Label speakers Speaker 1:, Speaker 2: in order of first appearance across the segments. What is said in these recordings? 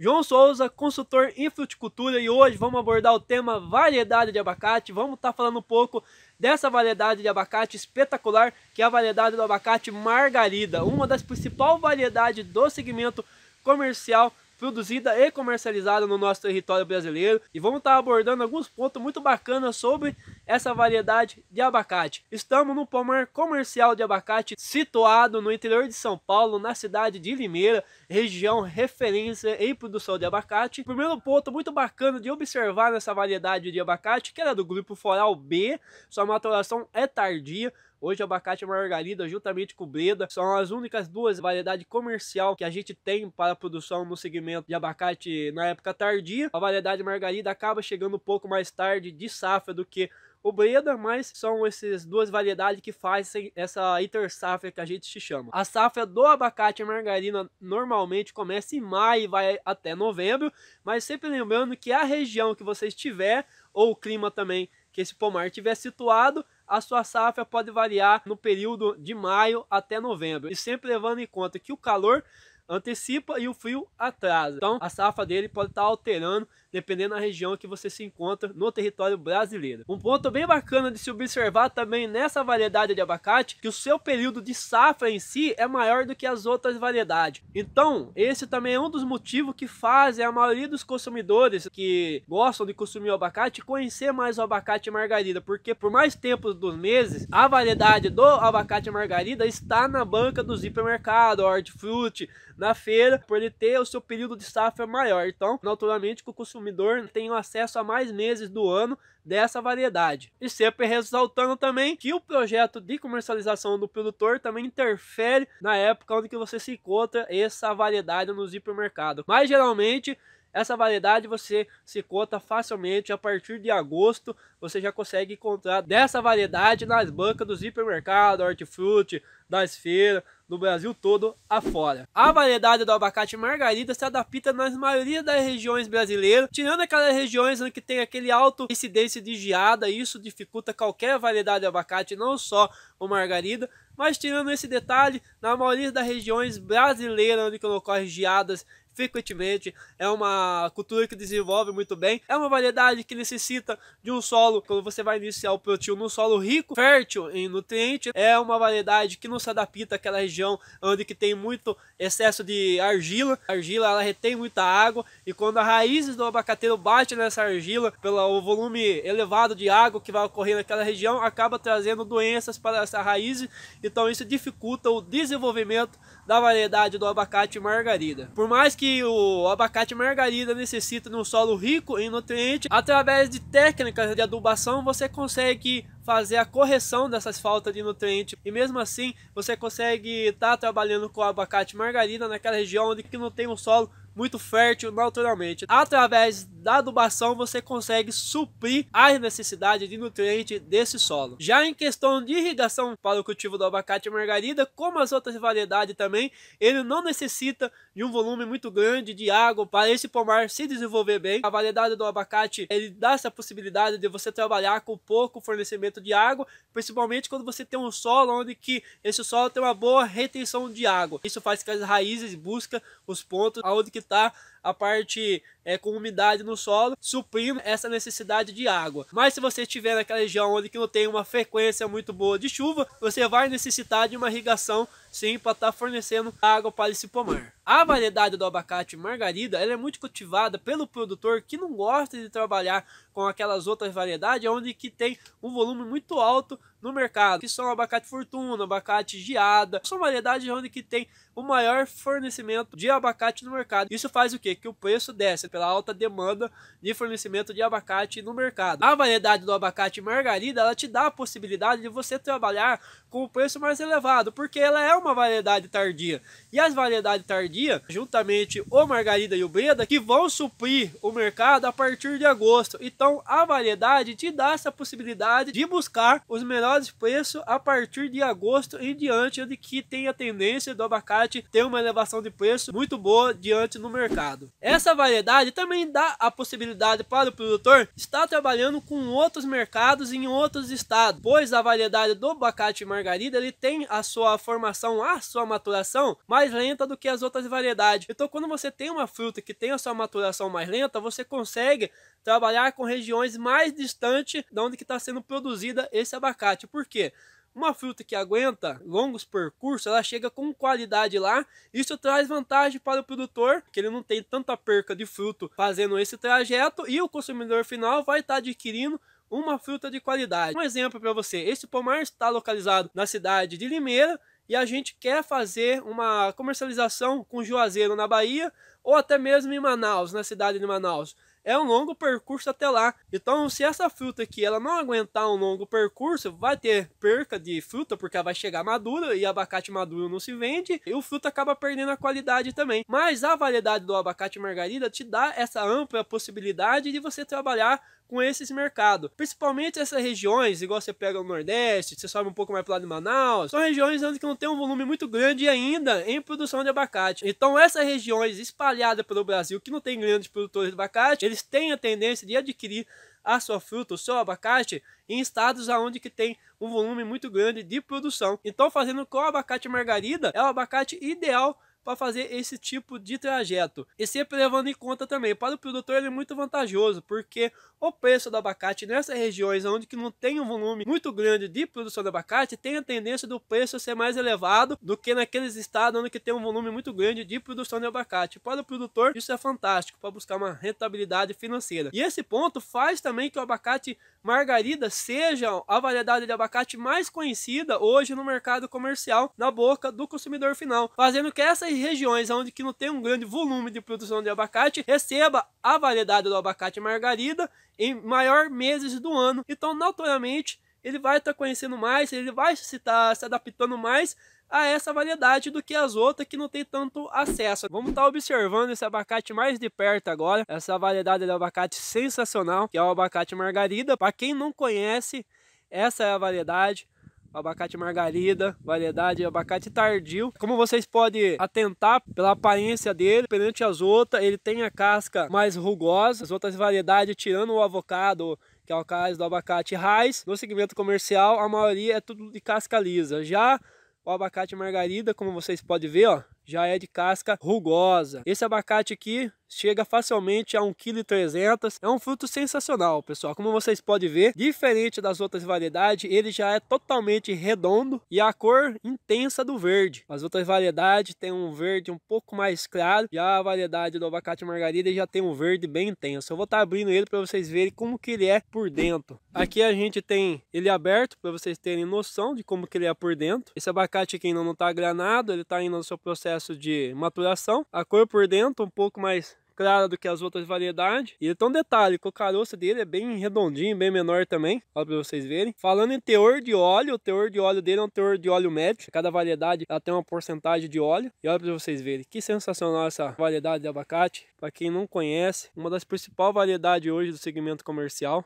Speaker 1: João Souza, consultor em fruticultura, e hoje vamos abordar o tema variedade de abacate. Vamos estar tá falando um pouco dessa variedade de abacate espetacular, que é a variedade do abacate margarida, uma das principais variedades do segmento comercial produzida e comercializada no nosso território brasileiro e vamos estar tá abordando alguns pontos muito bacanas sobre essa variedade de abacate. Estamos no pomar comercial de abacate situado no interior de São Paulo, na cidade de Limeira, região referência em produção de abacate. O primeiro ponto muito bacana de observar nessa variedade de abacate, que era do grupo floral B, sua maturação é tardia, Hoje, abacate é margarida, juntamente com breda, são as únicas duas variedades comercial que a gente tem para produção no segmento de abacate na época tardia. A variedade margarida acaba chegando um pouco mais tarde de safra do que o Breda, mas são essas duas variedades que fazem essa intersafra que a gente se chama. A safra do abacate Margarida margarina normalmente começa em maio e vai até novembro, mas sempre lembrando que a região que você estiver, ou o clima também que esse pomar estiver situado, a sua safra pode variar no período de maio até novembro. E sempre levando em conta que o calor antecipa e o frio atrasa. Então a safra dele pode estar tá alterando dependendo da região que você se encontra no território brasileiro. Um ponto bem bacana de se observar também nessa variedade de abacate, que o seu período de safra em si é maior do que as outras variedades. Então, esse também é um dos motivos que fazem é, a maioria dos consumidores que gostam de consumir o abacate conhecer mais o abacate margarida, porque por mais tempo dos meses, a variedade do abacate margarida está na banca dos hipermercados, hortifruti, na feira, por ele ter o seu período de safra maior. Então, naturalmente, que o consumidor consumidor tenham acesso a mais meses do ano dessa variedade. E sempre ressaltando também que o projeto de comercialização do produtor também interfere na época onde que você se encontra essa variedade no supermercado Mas geralmente essa variedade você se conta facilmente a partir de agosto. Você já consegue encontrar dessa variedade nas bancas dos hipermercados, hortifruti, das feiras, no Brasil todo afora. A variedade do abacate margarida se adapta nas maioria das regiões brasileiras, tirando aquelas regiões onde tem aquele alto incidência de geada, isso dificulta qualquer variedade de abacate, não só o margarida, mas tirando esse detalhe, na maioria das regiões brasileiras onde ocorrem geadas frequentemente, é uma cultura que desenvolve muito bem, é uma variedade que necessita de um solo, quando você vai iniciar o plantio num solo rico, fértil em nutrientes, é uma variedade que não se adapta àquela região onde que tem muito excesso de argila, a argila ela retém muita água, e quando as raízes do abacateiro bate nessa argila, pelo volume elevado de água que vai ocorrer naquela região, acaba trazendo doenças para essa raiz, então isso dificulta o desenvolvimento da variedade do abacate margarida. Por mais que que o abacate margarida necessita de um solo rico em nutrientes, através de técnicas de adubação você consegue fazer a correção dessas faltas de nutrientes e mesmo assim você consegue estar tá trabalhando com o abacate margarida naquela região onde que não tem um solo muito fértil naturalmente. Através da adubação você consegue suprir as necessidades de nutriente desse solo. Já em questão de irrigação para o cultivo do abacate e margarida, como as outras variedades também, ele não necessita de um volume muito grande de água para esse pomar se desenvolver bem. A variedade do abacate, ele dá essa possibilidade de você trabalhar com pouco fornecimento de água, principalmente quando você tem um solo onde que esse solo tem uma boa retenção de água. Isso faz que as raízes busquem os pontos onde que está a parte é, com umidade no solo, suprindo essa necessidade de água. Mas se você estiver naquela região onde que não tem uma frequência muito boa de chuva, você vai necessitar de uma irrigação sim para estar tá fornecendo água para esse pomar. A variedade do abacate margarida ela é muito cultivada pelo produtor que não gosta de trabalhar com aquelas outras variedades é onde que tem um volume muito alto no mercado, que são abacate fortuna, abacate geada, são variedades onde que tem o maior fornecimento de abacate no mercado. Isso faz o que? Que o preço desce pela alta demanda de fornecimento de abacate no mercado. A variedade do abacate margarida ela te dá a possibilidade de você trabalhar com o preço mais elevado, porque ela é uma variedade tardia. E as variedades tardias, juntamente o Margarida e o Breda, que vão suprir o mercado a partir de agosto. Então a variedade te dá essa possibilidade de buscar os melhores preços a partir de agosto em diante, onde que tem a tendência do abacate ter uma elevação de preço muito boa diante no mercado. Essa variedade também dá a possibilidade para o produtor estar trabalhando com outros mercados em outros estados, pois a variedade do abacate margarida ele tem a sua formação maturação, a sua maturação, mais lenta do que as outras variedades. Então, quando você tem uma fruta que tem a sua maturação mais lenta, você consegue trabalhar com regiões mais distantes de onde está sendo produzida esse abacate. Por quê? Uma fruta que aguenta longos percursos, ela chega com qualidade lá. Isso traz vantagem para o produtor, que ele não tem tanta perca de fruto fazendo esse trajeto e o consumidor final vai estar tá adquirindo uma fruta de qualidade. Um exemplo para você, esse pomar está localizado na cidade de Limeira e a gente quer fazer uma comercialização com Juazeiro na Bahia ou até mesmo em Manaus, na cidade de Manaus é um longo percurso até lá. Então, se essa fruta aqui ela não aguentar um longo percurso, vai ter perca de fruta, porque ela vai chegar madura e abacate maduro não se vende, e o fruto acaba perdendo a qualidade também. Mas a variedade do abacate margarida te dá essa ampla possibilidade de você trabalhar com esses mercados. Principalmente essas regiões, igual você pega o Nordeste, você sobe um pouco mais para lá de Manaus, são regiões onde não tem um volume muito grande ainda em produção de abacate. Então essas regiões espalhadas pelo Brasil que não tem grandes produtores de abacate, eles eles têm a tendência de adquirir a sua fruta, o seu abacate, em estados onde que tem um volume muito grande de produção. Então, fazendo com o abacate margarida, é o abacate ideal para fazer esse tipo de trajeto. E sempre levando em conta também, para o produtor ele é muito vantajoso, porque o preço do abacate nessas regiões onde que não tem um volume muito grande de produção de abacate, tem a tendência do preço ser mais elevado do que naqueles estados onde que tem um volume muito grande de produção de abacate. Para o produtor isso é fantástico, para buscar uma rentabilidade financeira. E esse ponto faz também que o abacate margarida seja a variedade de abacate mais conhecida hoje no mercado comercial, na boca do consumidor final, fazendo que essas regiões onde que não tem um grande volume de produção de abacate receba a variedade do abacate margarida em maior meses do ano. Então, naturalmente, ele vai estar tá conhecendo mais, ele vai estar tá se adaptando mais a essa variedade do que as outras que não tem tanto acesso. Vamos estar tá observando esse abacate mais de perto agora, essa variedade de abacate sensacional, que é o abacate margarida. Para quem não conhece, essa é a variedade abacate margarida, variedade abacate tardio. Como vocês podem atentar pela aparência dele, perante as outras, ele tem a casca mais rugosa. As outras variedades, tirando o avocado, que é o caso do abacate raiz, no segmento comercial, a maioria é tudo de casca lisa. Já o abacate margarida, como vocês podem ver, ó, já é de casca rugosa. Esse abacate aqui chega facilmente a 1,3kg. É um fruto sensacional, pessoal. Como vocês podem ver, diferente das outras variedades, ele já é totalmente redondo e a cor intensa do verde. As outras variedades têm um verde um pouco mais claro, já a variedade do abacate margarida já tem um verde bem intenso. Eu vou estar tá abrindo ele para vocês verem como que ele é por dentro. Aqui a gente tem ele aberto para vocês terem noção de como que ele é por dentro. Esse abacate aqui ainda não está granado, ele está ainda no seu processo processo de maturação. A cor por dentro um pouco mais clara do que as outras variedades. E então detalhe, o caroço dele é bem redondinho, bem menor também, olha para vocês verem. Falando em teor de óleo, o teor de óleo dele é um teor de óleo médio. Cada variedade ela tem uma porcentagem de óleo. E olha para vocês verem, que sensacional essa variedade de abacate. Para quem não conhece, uma das principais variedades hoje do segmento comercial.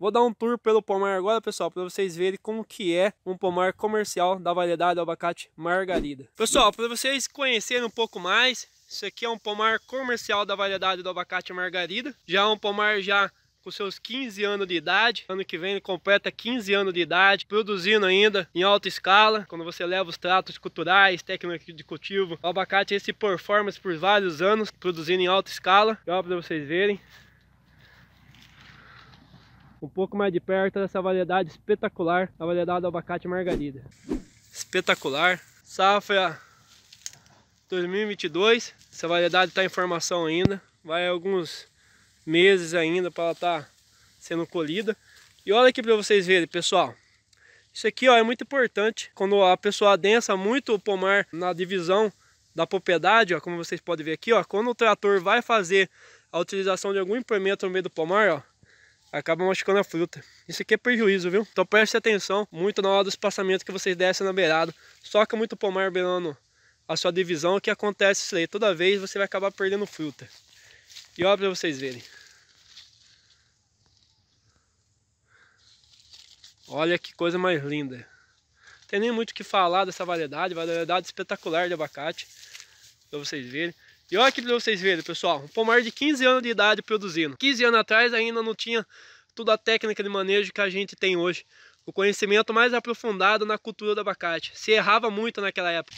Speaker 1: Vou dar um tour pelo pomar agora, pessoal, para vocês verem como que é um pomar comercial da variedade abacate margarida. Pessoal, para vocês conhecerem um pouco mais, isso aqui é um pomar comercial da variedade do abacate margarida. Já é um pomar já com seus 15 anos de idade. Ano que vem ele completa 15 anos de idade, produzindo ainda em alta escala. Quando você leva os tratos culturais, técnicas de cultivo, o abacate esse performance por vários anos, produzindo em alta escala. Olha para vocês verem um pouco mais de perto dessa variedade espetacular, a variedade do abacate margarida. Espetacular, safra 2022, essa variedade está em formação ainda, vai alguns meses ainda para ela estar tá sendo colhida. E olha aqui para vocês verem, pessoal. Isso aqui ó, é muito importante quando a pessoa densa muito o pomar na divisão da propriedade, ó, como vocês podem ver aqui, ó, quando o trator vai fazer a utilização de algum implemento no meio do pomar, ó, acaba machucando a fruta. Isso aqui é prejuízo, viu? Então preste atenção muito na hora do espaçamento que vocês descem na beirada. Soca muito o pomar beirando a sua divisão, que acontece isso aí. Toda vez você vai acabar perdendo fruta. E olha para vocês verem. Olha que coisa mais linda. Tem nem muito o que falar dessa variedade, variedade espetacular de abacate, para vocês verem. E olha aqui para vocês verem, pessoal. Um pomar de 15 anos de idade produzindo. 15 anos atrás ainda não tinha toda a técnica de manejo que a gente tem hoje. O conhecimento mais aprofundado na cultura do abacate. Se errava muito naquela época.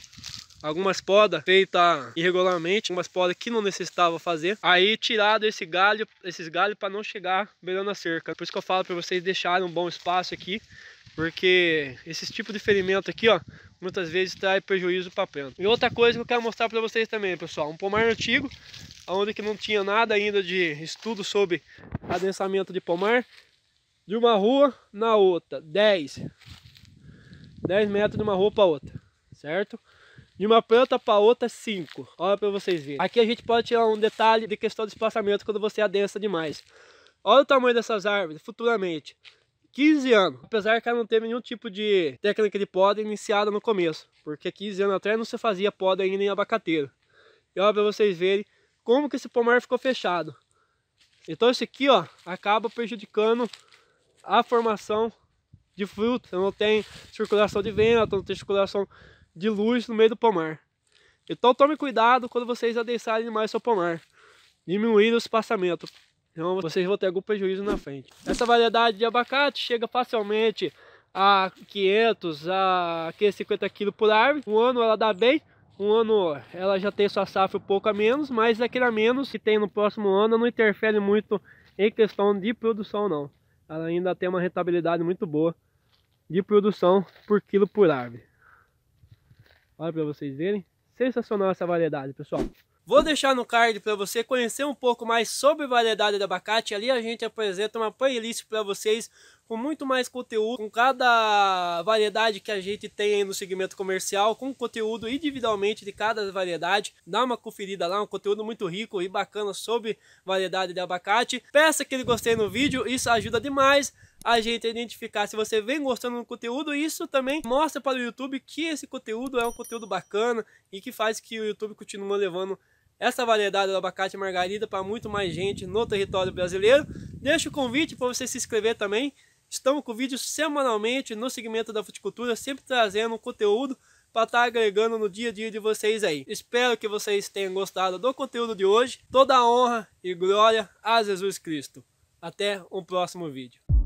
Speaker 1: Algumas podas feitas irregularmente, algumas podas que não necessitava fazer. Aí tirado esse galho, esses galhos para não chegar beirando a cerca. Por isso que eu falo para vocês deixarem um bom espaço aqui. Porque esse tipo de ferimento aqui, ó, muitas vezes traz prejuízo para a planta. E outra coisa que eu quero mostrar para vocês também, pessoal, um pomar antigo, onde que não tinha nada ainda de estudo sobre adensamento de pomar, de uma rua na outra, 10, 10 metros de uma rua para outra, certo? De uma planta para outra, 5. Olha para vocês verem. Aqui a gente pode tirar um detalhe de questão de espaçamento quando você adensa demais. Olha o tamanho dessas árvores futuramente. 15 anos. Apesar que ela não teve nenhum tipo de técnica de poda iniciada no começo, porque 15 anos atrás não se fazia poda ainda em abacateiro. E olha para vocês verem como que esse pomar ficou fechado. Então esse aqui, ó, acaba prejudicando a formação de fruto. Então, não tem circulação de vento, não tem circulação de luz no meio do pomar. Então tome cuidado quando vocês adensarem mais seu pomar. Diminuir o espaçamento. Então vocês vão ter algum prejuízo na frente. Essa variedade de abacate chega facilmente a 500 a 550 kg por árvore. Um ano ela dá bem, um ano ela já tem sua safra um pouco a menos, mas é aquele a menos que tem no próximo ano não interfere muito em questão de produção não. Ela ainda tem uma rentabilidade muito boa de produção por quilo por árvore. Olha para vocês verem. Sensacional essa variedade, pessoal. Vou deixar no card para você conhecer um pouco mais sobre variedade de abacate. Ali a gente apresenta uma playlist para vocês com muito mais conteúdo, com cada variedade que a gente tem no segmento comercial, com conteúdo individualmente de cada variedade. Dá uma conferida lá, um conteúdo muito rico e bacana sobre variedade de abacate. Peça aquele gostei no vídeo, isso ajuda demais a gente identificar se você vem gostando do conteúdo. Isso também mostra para o YouTube que esse conteúdo é um conteúdo bacana e que faz que o YouTube continue levando essa variedade do abacate margarida para muito mais gente no território brasileiro. Deixo o convite para você se inscrever também. Estamos com vídeos semanalmente no segmento da fruticultura, sempre trazendo conteúdo para estar tá agregando no dia a dia de vocês aí. Espero que vocês tenham gostado do conteúdo de hoje. Toda honra e glória a Jesus Cristo. Até um próximo vídeo.